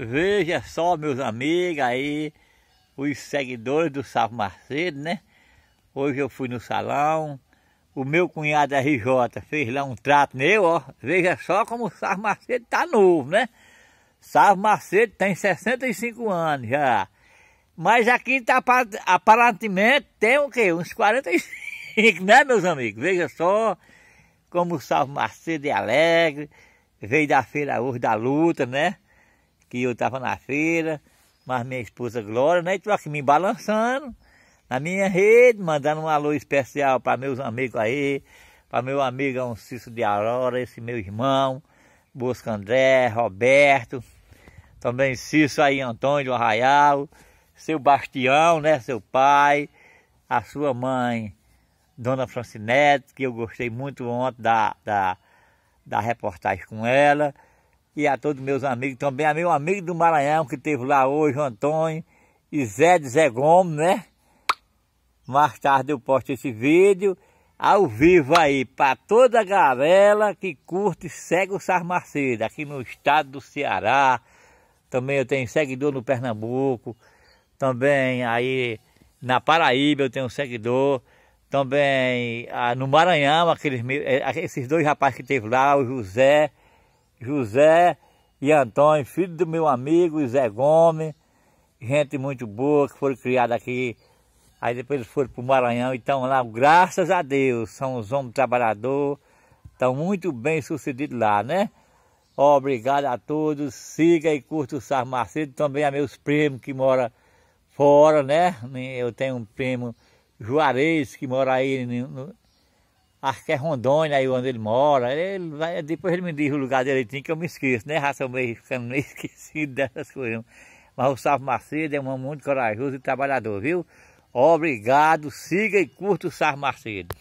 Veja só, meus amigos, aí os seguidores do Salvo Macedo, né? Hoje eu fui no salão, o meu cunhado RJ fez lá um trato meu, ó. Veja só como o Salvo Macedo tá novo, né? Salvo Macedo tem 65 anos já. Mas aqui tá aparentemente tem o quê? Uns 45, né, meus amigos? Veja só como o Salvo Macedo é alegre, veio da feira hoje da luta, né? que eu estava na feira, mas minha esposa Glória, né? Estou aqui me balançando na minha rede, mandando um alô especial para meus amigos aí, para meu amigo Cício de Aurora, esse meu irmão, Bosco André, Roberto, também Cício aí, Antônio Arraial, seu Bastião, né? Seu pai, a sua mãe, Dona Francinete, que eu gostei muito ontem da, da, da reportagem com ela e a todos meus amigos também, a meu amigo do Maranhão que esteve lá hoje, o Antônio, e Zé de Zé Gomes, né? Mais tarde eu posto esse vídeo ao vivo aí para toda a galera que curte e segue o Sarmaceda aqui no estado do Ceará. Também eu tenho seguidor no Pernambuco, também aí na Paraíba eu tenho um seguidor, também ah, no Maranhão, aqueles, eh, esses dois rapazes que teve lá, o José José e Antônio, filho do meu amigo Zé Gomes, gente muito boa que foram criados aqui. Aí depois eles foram para o Maranhão, então lá, graças a Deus, são os homens trabalhadores, estão muito bem sucedidos lá, né? Obrigado a todos, siga e curta o Sar Macedo, também a meus primos que moram fora, né? Eu tenho um primo Juarez que mora aí no, acho que é Rondônia aí onde ele mora. Ele vai, depois ele me diz o lugar direitinho que eu me esqueço, né? Raça meio ficando meio esquecido dessas coisas. Mas o Salvo Macedo é um homem muito corajoso e trabalhador, viu? Obrigado, siga e curta o Salvo Macedo.